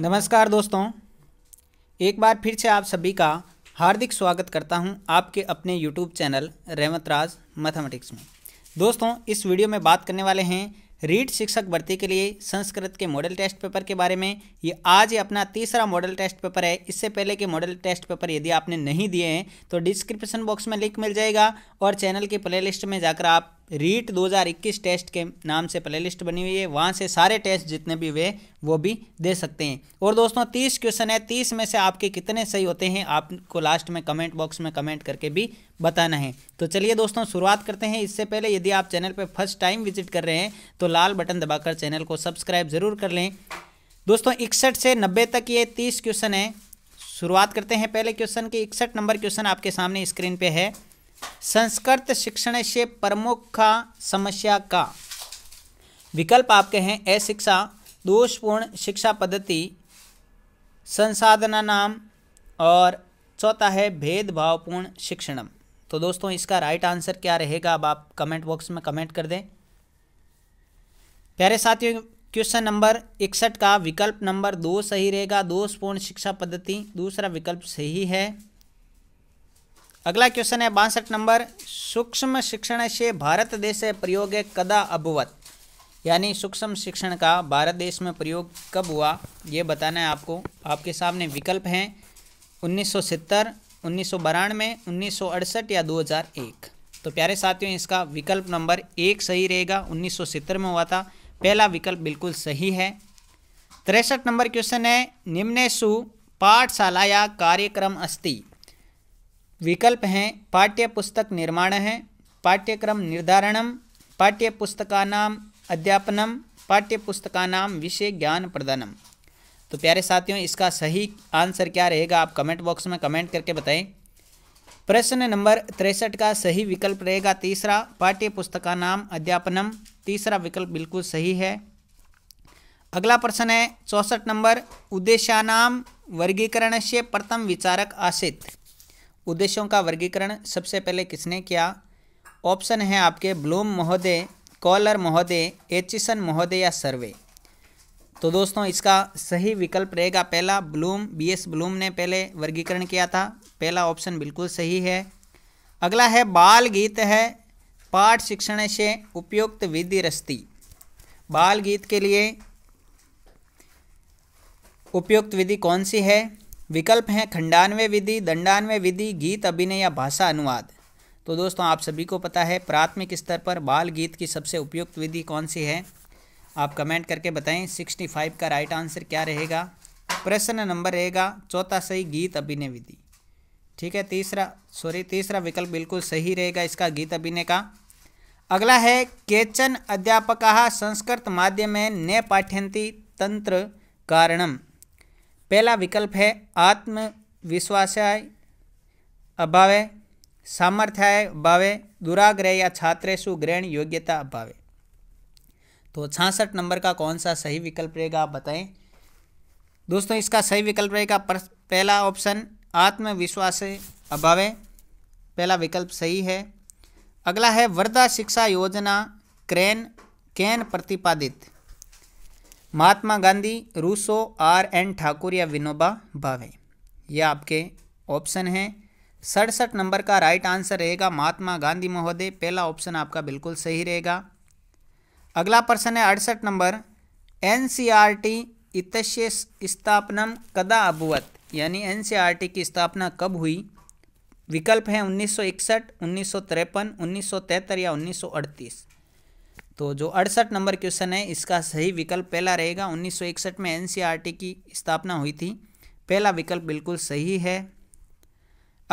नमस्कार दोस्तों एक बार फिर से आप सभी का हार्दिक स्वागत करता हूं आपके अपने यूट्यूब चैनल रेमतराज राज मैथमेटिक्स में दोस्तों इस वीडियो में बात करने वाले हैं रीट शिक्षक भर्ती के लिए संस्कृत के मॉडल टेस्ट पेपर के बारे में ये आज ये अपना तीसरा मॉडल टेस्ट पेपर है इससे पहले के मॉडल टेस्ट पेपर यदि आपने नहीं दिए हैं तो डिस्क्रिप्शन बॉक्स में लिंक मिल जाएगा और चैनल के प्लेलिस्ट में जाकर आप रीट 2021 टेस्ट के नाम से प्लेलिस्ट बनी हुई है वहाँ से सारे टेस्ट जितने भी हुए वो भी दे सकते हैं और दोस्तों तीस क्वेश्चन है तीस में से आपके कितने सही होते हैं आपको लास्ट में कमेंट बॉक्स में कमेंट करके भी बताना है तो चलिए दोस्तों शुरुआत करते हैं इससे पहले यदि आप चैनल पर फर्स्ट टाइम विजिट कर रहे हैं तो लाल बटन दबाकर चैनल को सब्सक्राइब ज़रूर कर लें दोस्तों इकसठ से नब्बे तक ये तीस क्वेश्चन है शुरुआत करते हैं पहले क्वेश्चन के इकसठ नंबर क्वेश्चन आपके सामने स्क्रीन पर है संस्कृत शिक्षण से प्रमुख समस्या का विकल्प आपके हैं अशिक्षा दोषपूर्ण शिक्षा पद्धति संसाधना नाम और चौथा है भेदभावपूर्ण शिक्षणम तो दोस्तों इसका राइट आंसर क्या रहेगा अब आप कमेंट बॉक्स में कमेंट कर दें प्यारे साथियों क्वेश्चन नंबर इकसठ का विकल्प नंबर दो सही रहेगा दोषपूर्ण शिक्षा पद्धति दूसरा विकल्प सही है अगला क्वेश्चन है बासठ नंबर सूक्ष्म शिक्षण से भारत देश प्रयोग कदा अभवत यानी सूक्ष्म शिक्षण का भारत देश में प्रयोग कब हुआ ये बताना है आपको आपके सामने विकल्प हैं उन्नीस सौ सितर उन्नीस सौ बारानवे उन्नीस सौ अड़सठ या दो हज़ार एक तो प्यारे साथियों इसका विकल्प नंबर एक सही रहेगा उन्नीस सौ में हुआ था पहला विकल्प बिल्कुल सही है तिरसठ नंबर क्वेश्चन है निम्न सु पाठशाला या कार्यक्रम अस्थि विकल्प हैं पाठ्यपुस्तक निर्माण है पाठ्यक्रम निर्धारण पाठ्यपुस्तकानाम अध्यापनम पाठ्यपुस्तकानाम विषय ज्ञान प्रदानम तो प्यारे साथियों इसका सही आंसर क्या रहेगा आप कमेंट बॉक्स में कमेंट करके बताएं प्रश्न नंबर तिरसठ का सही विकल्प रहेगा तीसरा पाठ्य नाम अध्यापनम तीसरा विकल्प बिल्कुल सही है अगला प्रश्न है चौंसठ नंबर उद्देश्यानाम वर्गीकरण से प्रथम विचारक आशित उद्देश्यों का वर्गीकरण सबसे पहले किसने किया ऑप्शन है आपके ब्लूम महोदय कॉलर महोदय एचिसन महोदय या सर्वे तो दोस्तों इसका सही विकल्प रहेगा पहला ब्लूम बी एस ब्लूम ने पहले वर्गीकरण किया था पहला ऑप्शन बिल्कुल सही है अगला है बाल गीत है पाठ शिक्षण से उपयुक्त विधि रस्ती बाल गीत के लिए उपयुक्त विधि कौन सी है विकल्प हैं खंडान्वय विधि दंडान्वय विधि गीत अभिनय या भाषा अनुवाद तो दोस्तों आप सभी को पता है प्राथमिक स्तर पर बाल गीत की सबसे उपयुक्त विधि कौन सी है आप कमेंट करके बताएं सिक्सटी फाइव का राइट आंसर क्या रहेगा प्रश्न नंबर रहेगा चौथा सही गीत अभिनय विधि ठीक है तीसरा सॉरी तीसरा विकल्प बिल्कुल सही रहेगा इसका गीत अभिनय का अगला है केचन अध्यापक संस्कृत माध्यम ने पाठ्यंती तंत्र कारणम पहला विकल्प है आत्मविश्वास अभावे सामर्थ्याय अभावे दुराग्रह या छात्रेशु ग्रहण योग्यता अभावे तो छासठ नंबर का कौन सा सही विकल्प रहेगा आप बताएं दोस्तों इसका सही विकल्प रहेगा पहला ऑप्शन आत्मविश्वास अभावे पहला विकल्प सही है अगला है वर्धा शिक्षा योजना क्रेन कैन प्रतिपादित Mahatma Gandhi Rousseau R N Tagore या विनोबा भावे ये आपके ऑप्शन हैं सड़सठ नंबर का राइट आंसर रहेगा महात्मा गांधी महोदय पहला ऑप्शन आपका बिल्कुल सही रहेगा अगला प्रश्न है अड़सठ number N C R T इतस्य स्थापना कदा अभुवत यानी एन सी आर टी की स्थापना कब हुई विकल्प हैं 1961, सौ 1973 या अड़तीस तो जो अड़सठ नंबर क्वेश्चन है इसका सही विकल्प पहला रहेगा 1961 में एनसीईआरटी की स्थापना हुई थी पहला विकल्प बिल्कुल सही है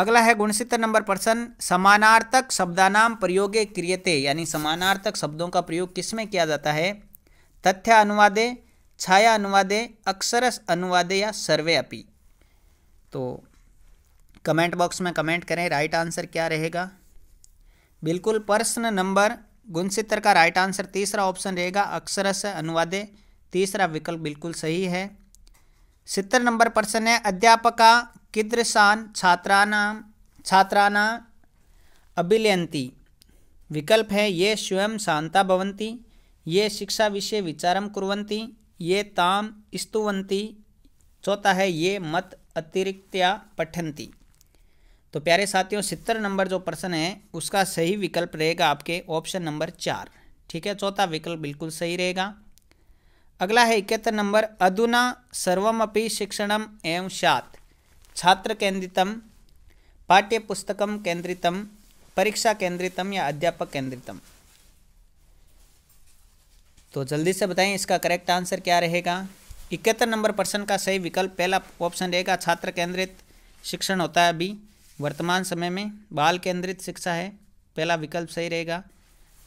अगला है गुणसित्र नंबर प्रश्न समानार्थक शब्दानाम प्रयोगे क्रियते यानी समानार्थक शब्दों का प्रयोग किस में किया जाता है तथ्य अनुवादे छाया अनुवादे अक्षरस अनुवादे या सर्वे अपि तो कमेंट बॉक्स में कमेंट करें राइट आंसर क्या रहेगा बिल्कुल प्रश्न नंबर गुणसित्र का राइट आंसर तीसरा ऑप्शन रहेगा अक्षरस से अनुवादे तीसरा विकल्प बिल्कुल सही है सितर नंबर प्रश्न है अध्यापका किदृशान छात्राना छात्राना अभिलयंती विकल्प है ये स्वयं शांता भवंती ये शिक्षा विषय विचारम कुरंती ये ताम स्तुवंती चौथा है ये मत अतिरिक्त्या पठंती तो प्यारे साथियों सितर नंबर जो प्रश्न है उसका सही विकल्प रहेगा आपके ऑप्शन नंबर चार ठीक है चौथा विकल्प बिल्कुल सही रहेगा अगला है इकहत्तर नंबर अधुना सर्वमपि शिक्षणम एवं सात छात्र केंद्रितम पाठ्यपुस्तकम केंद्रितम परीक्षा केंद्रितम या अध्यापक केंद्रितम तो जल्दी से बताएं इसका करेक्ट आंसर क्या रहेगा इकहत्तर नंबर प्रश्न का सही विकल्प पहला ऑप्शन रहेगा छात्र केंद्रित शिक्षण होता है अभी वर्तमान समय में बाल केंद्रित शिक्षा है पहला विकल्प सही रहेगा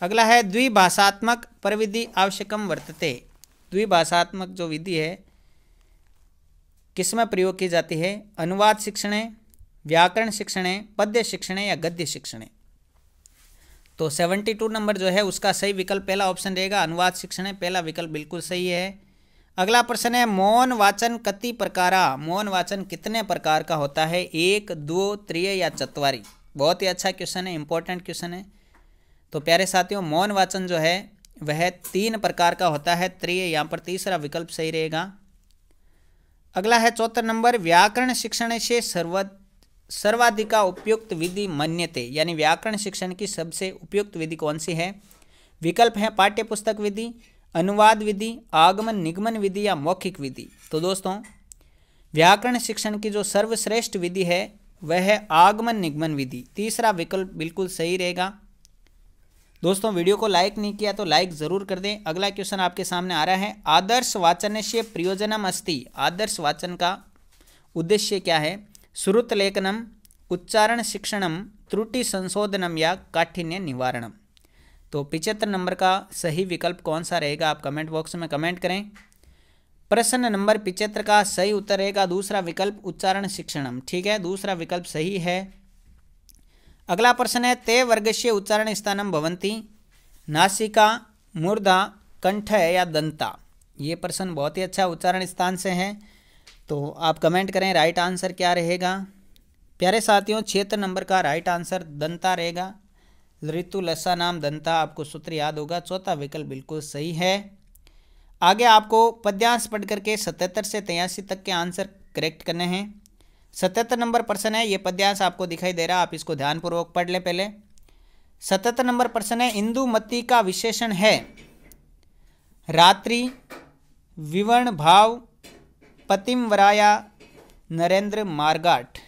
अगला है द्विभाषात्मक प्रविधि आवश्यकम वर्तते द्विभाषात्मक जो विधि है किसमें प्रयोग की जाती है अनुवाद शिक्षण व्याकरण शिक्षण पद्य शिक्षण या गद्य शिक्षण तो सेवेंटी टू नंबर जो है उसका सही विकल्प पहला ऑप्शन रहेगा अनुवाद शिक्षण पहला विकल्प बिल्कुल सही है अगला प्रश्न है मौन वाचन कति प्रकारा मौन वाचन कितने प्रकार का होता है एक दो त्रिय या चतवारी बहुत ही अच्छा क्वेश्चन है इंपॉर्टेंट क्वेश्चन है तो प्यारे साथियों मौन वाचन जो है वह तीन प्रकार का होता है त्रिय यहाँ पर तीसरा विकल्प सही रहेगा अगला है चौथा नंबर व्याकरण शिक्षण से सर्व सर्वाधिका उपयुक्त विधि मान्यते यानी व्याकरण शिक्षण की सबसे उपयुक्त विधि कौन सी है विकल्प है पाठ्य पुस्तक विधि अनुवाद विधि आगमन निगमन विधि या मौखिक विधि तो दोस्तों व्याकरण शिक्षण की जो सर्वश्रेष्ठ विधि है वह है आगमन निगमन विधि तीसरा विकल्प बिल्कुल सही रहेगा दोस्तों वीडियो को लाइक नहीं किया तो लाइक ज़रूर कर दें अगला क्वेश्चन आपके सामने आ रहा है आदर्श वाचन से प्रयोजनम अस्ति आदर्श वाचन का उद्देश्य क्या है श्रुत लेखनम उच्चारण शिक्षणम त्रुटि संशोधनम या काठिन्य निवारणम तो पिचहत्तर नंबर का सही विकल्प कौन सा रहेगा आप कमेंट बॉक्स में कमेंट करें प्रश्न नंबर पिचहत्तर का सही उत्तर रहेगा दूसरा विकल्प उच्चारण शिक्षणम ठीक है दूसरा विकल्प सही है अगला प्रश्न है ते वर्गस्य उच्चारण स्थानम भवंती नासिका मुर्दा कंठ है या दंता ये प्रश्न बहुत ही अच्छा उच्चारण स्थान से है तो आप कमेंट करें राइट आंसर क्या रहेगा प्यारे साथियों क्षेत्र नंबर का राइट आंसर दंता रहेगा ऋतु लसा नाम दंता आपको सूत्र याद होगा चौथा विकल्प बिल्कुल सही है आगे आपको पद्यांश पढ़ करके सतहत्तर से तेयासी तक के आंसर करेक्ट करने हैं सतहत्तर नंबर प्रश्न है ये पद्यांश आपको दिखाई दे रहा आप इसको ध्यानपूर्वक पढ़ लें पहले सतहत्तर नंबर प्रश्न है इंदुमती का विशेषण है रात्रि विवर्ण भाव पतिमवराया नरेंद्र मार्गाट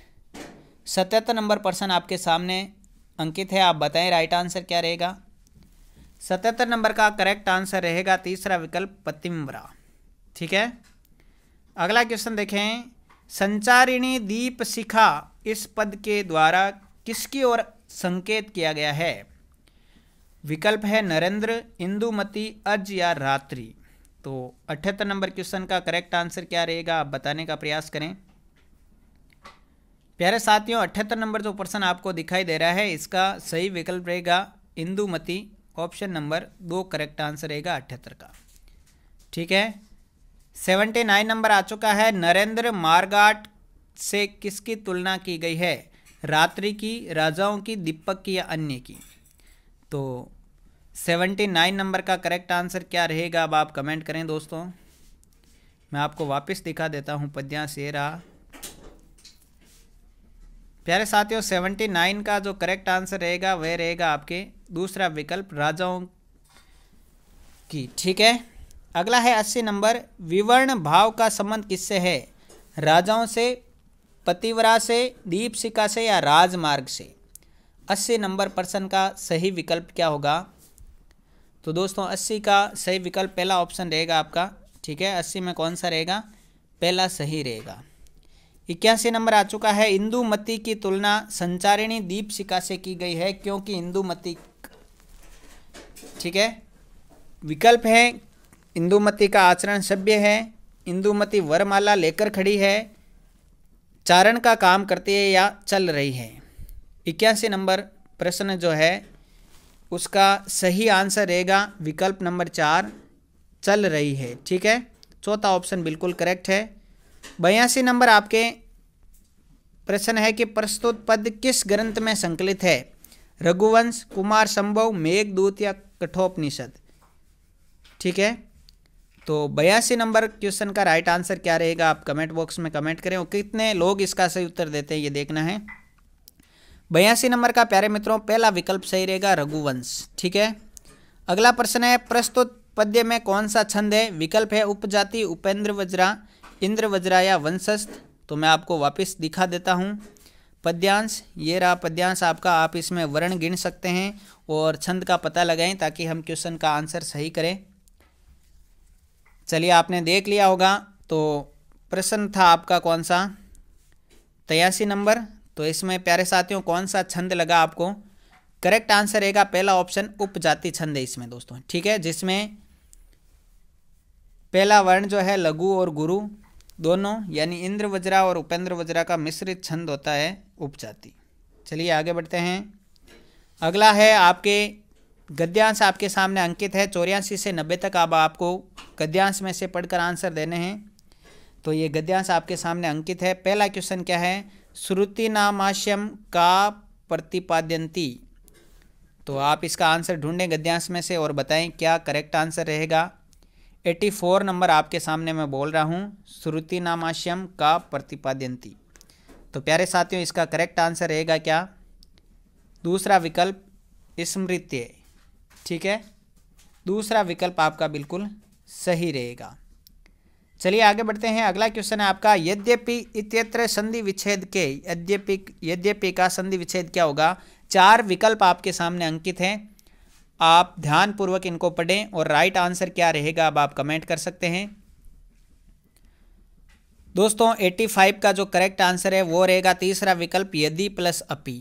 सतहत्तर नंबर प्रश्न आपके सामने अंकित है आप बताएं राइट आंसर क्या रहेगा सतहत्तर नंबर का करेक्ट आंसर रहेगा तीसरा विकल्प पतिम्बरा ठीक है अगला क्वेश्चन देखें संचारिणी दीप शिखा इस पद के द्वारा किसकी ओर संकेत किया गया है विकल्प है नरेंद्र इंदुमती अज या रात्रि तो अठहत्तर नंबर क्वेश्चन का करेक्ट आंसर क्या रहेगा आप बताने का प्रयास करें प्यारे साथियों अठहत्तर नंबर जो प्रश्न आपको दिखाई दे रहा है इसका सही विकल्प रहेगा इंदुमती ऑप्शन नंबर दो करेक्ट आंसर रहेगा अठहत्तर का ठीक है सेवेंटी नाइन नंबर आ चुका है नरेंद्र मार्गाट से किसकी तुलना की गई है रात्रि की राजाओं की दीपक की या अन्य की तो सेवेंटी नाइन नंबर का करेक्ट आंसर क्या रहेगा अब आप कमेंट करें दोस्तों मैं आपको वापस दिखा देता हूँ पद्या से प्यारे साथियों सेवेंटी नाइन का जो करेक्ट आंसर रहेगा वह रहेगा आपके दूसरा विकल्प राजाओं की ठीक है अगला है अस्सी नंबर विवर्ण भाव का संबंध किससे है राजाओं से पतिवरा से दीपशिका से या राजमार्ग से अस्सी नंबर प्रश्न का सही विकल्प क्या होगा तो दोस्तों अस्सी का सही विकल्प पहला ऑप्शन रहेगा आपका ठीक है अस्सी में कौन सा रहेगा पहला सही रहेगा इक्यासी नंबर आ चुका है इंदुमती की तुलना संचारिणी दीपशिका से की गई है क्योंकि इंदुमती ठीक है विकल्प है इंदुमती का आचरण सभ्य है इंदुमती वरमाला लेकर खड़ी है चारण का काम करती है या चल रही है इक्यासी नंबर प्रश्न जो है उसका सही आंसर रहेगा विकल्प नंबर चार चल रही है ठीक है चौथा ऑप्शन बिल्कुल करेक्ट है बयासी नंबर आपके प्रश्न है कि प्रस्तुत पद किस ग्रंथ में संकलित है रघुवंश कुमार संभव मेघदूत या कठोपनिषद ठीक है तो बयासी नंबर क्वेश्चन का राइट आंसर क्या रहेगा आप कमेंट बॉक्स में कमेंट करें और कितने लोग इसका सही उत्तर देते हैं ये देखना है बयासी नंबर का प्यारे मित्रों पहला विकल्प सही रहेगा रघुवंश ठीक है अगला प्रश्न है प्रस्तुत पद्य में कौन सा छंद है विकल्प है उपजाति उपेंद्र वज्रा इंद्र वज्राया वंशस्थ तो मैं आपको वापस दिखा देता हूँ पद्यांश ये रहा पद्यांश आपका आप इसमें वर्ण गिन सकते हैं और छंद का पता लगाएं ताकि हम क्वेश्चन का आंसर सही करें चलिए आपने देख लिया होगा तो प्रश्न था आपका कौन सा तयासी नंबर तो इसमें प्यारे साथियों कौन सा छंद लगा आपको करेक्ट आंसर रहेगा पहला ऑप्शन उपजाति छंद है इसमें दोस्तों ठीक है जिसमें पहला वर्ण जो है लघु और गुरु दोनों यानी इंद्र वज्रा और उपेंद्र वज्रा का मिश्रित छंद होता है उपजाति चलिए आगे बढ़ते हैं अगला है आपके गद्यांश आपके सामने अंकित है चौरासी से नब्बे तक अब आपको गद्यांश में से पढ़कर आंसर देने हैं तो ये गद्यांश आपके सामने अंकित है पहला क्वेश्चन क्या है श्रुति नामाश्यम का प्रतिपाद्यंती तो आप इसका आंसर ढूंढें गद्यांश में से और बताएं क्या करेक्ट आंसर रहेगा एट्टी फोर नंबर आपके सामने मैं बोल रहा हूँ श्रुति नामाश्यम का प्रतिपाद्यंती तो प्यारे साथियों इसका करेक्ट आंसर रहेगा क्या दूसरा विकल्प स्मृत्य ठीक है दूसरा विकल्प आपका बिल्कुल सही रहेगा चलिए आगे बढ़ते हैं अगला क्वेश्चन है आपका यद्यपि इत्यत्र संधि विच्छेद के यद्यपि यद्यपि का संधि विच्छेद क्या होगा चार विकल्प आपके सामने अंकित हैं आप ध्यानपूर्वक इनको पढ़ें और राइट आंसर क्या रहेगा अब आप कमेंट कर सकते हैं दोस्तों 85 का जो करेक्ट आंसर है वो रहेगा तीसरा विकल्प यदि प्लस अपी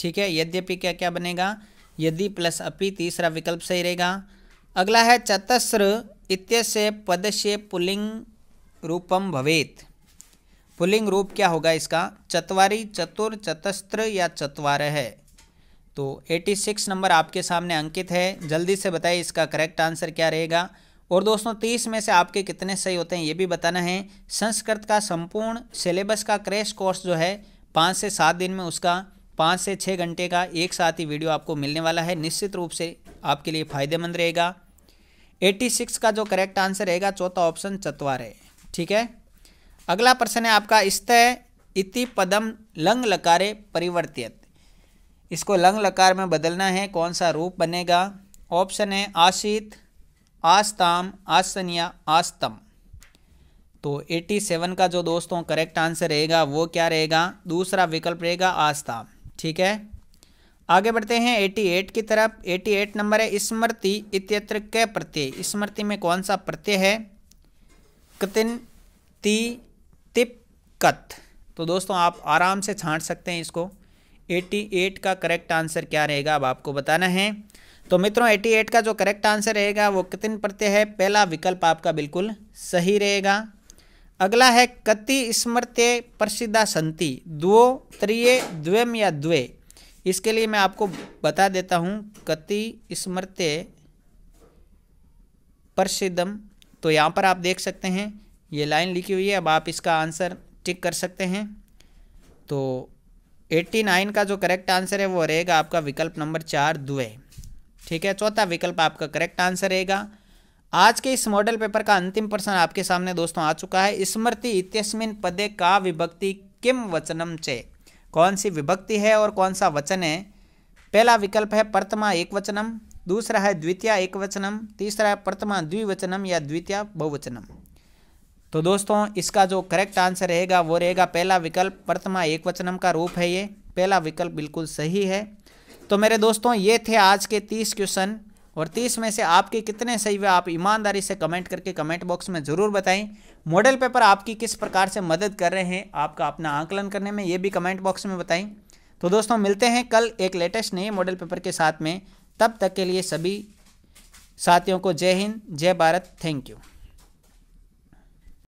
ठीक है यद्यपि क्या क्या बनेगा यदि प्लस अपी तीसरा विकल्प सही रहेगा अगला है चतस्र इत्यस्य पद से पुलिंग रूपम भवेत पुलिंग रूप क्या होगा इसका चतवारी चतुर चतस्त्र या चतवार है तो 86 नंबर आपके सामने अंकित है जल्दी से बताइए इसका करेक्ट आंसर क्या रहेगा और दोस्तों 30 में से आपके कितने सही होते हैं ये भी बताना है संस्कृत का संपूर्ण सिलेबस का क्रैश कोर्स जो है पाँच से सात दिन में उसका पाँच से छः घंटे का एक साथ ही वीडियो आपको मिलने वाला है निश्चित रूप से आपके लिए फ़ायदेमंद रहेगा 86 का जो करेक्ट आंसर रहेगा चौथा ऑप्शन चतवार है ठीक है अगला प्रश्न है आपका स्त इति पदम लंग लकारे परिवर्तित इसको लंग लकार में बदलना है कौन सा रूप बनेगा ऑप्शन है आशित आस्ताम आसन या आस्तम तो 87 का जो दोस्तों करेक्ट आंसर रहेगा वो क्या रहेगा दूसरा विकल्प रहेगा आस्ताम ठीक है आगे बढ़ते हैं 88 की तरफ 88 नंबर है स्मृति इत्यत्र क प्रत्यय स्मृति में कौन सा प्रत्यय है कतिन ती तिप कत तो दोस्तों आप आराम से छांट सकते हैं इसको 88 का करेक्ट आंसर क्या रहेगा अब आपको बताना है तो मित्रों 88 का जो करेक्ट आंसर रहेगा वो कितन प्रत्यय है पहला विकल्प आपका बिल्कुल सही रहेगा अगला है कति स्मृत्य प्रसिद्धा संति द्वो त्रिय द्वयम या द्वे इसके लिए मैं आपको बता देता हूँ कति स्मृत्य प्रसिद्धम तो यहाँ पर आप देख सकते हैं ये लाइन लिखी हुई है अब आप इसका आंसर टिक कर सकते हैं तो एट्टी नाइन का जो करेक्ट आंसर है वो रहेगा आपका विकल्प नंबर चार दुए ठीक है चौथा विकल्प आपका करेक्ट आंसर रहेगा आज के इस मॉडल पेपर का अंतिम प्रश्न आपके सामने दोस्तों आ चुका है स्मृति इतस्मिन पदे का विभक्ति किम वचनम चे कौन सी विभक्ति है और कौन सा वचन है पहला विकल्प है प्रथमा एक वचनम दूसरा है द्वितीय एक वचनम तीसरा है प्रथमा द्विवचनम या द्वितीय बहुवचनम तो दोस्तों इसका जो करेक्ट आंसर रहेगा वो रहेगा पहला विकल्प प्रथमा एक वचनम का रूप है ये पहला विकल्प बिल्कुल सही है तो मेरे दोस्तों ये थे आज के तीस क्वेश्चन और तीस में से आपके कितने सही हुए आप ईमानदारी से कमेंट करके कमेंट बॉक्स में ज़रूर बताएं मॉडल पेपर आपकी किस प्रकार से मदद कर रहे हैं आपका अपना आंकलन करने में ये भी कमेंट बॉक्स में बताएं तो दोस्तों मिलते हैं कल एक लेटेस्ट नए मॉडल पेपर के साथ में तब तक के लिए सभी साथियों को जय हिंद जय भारत थैंक यू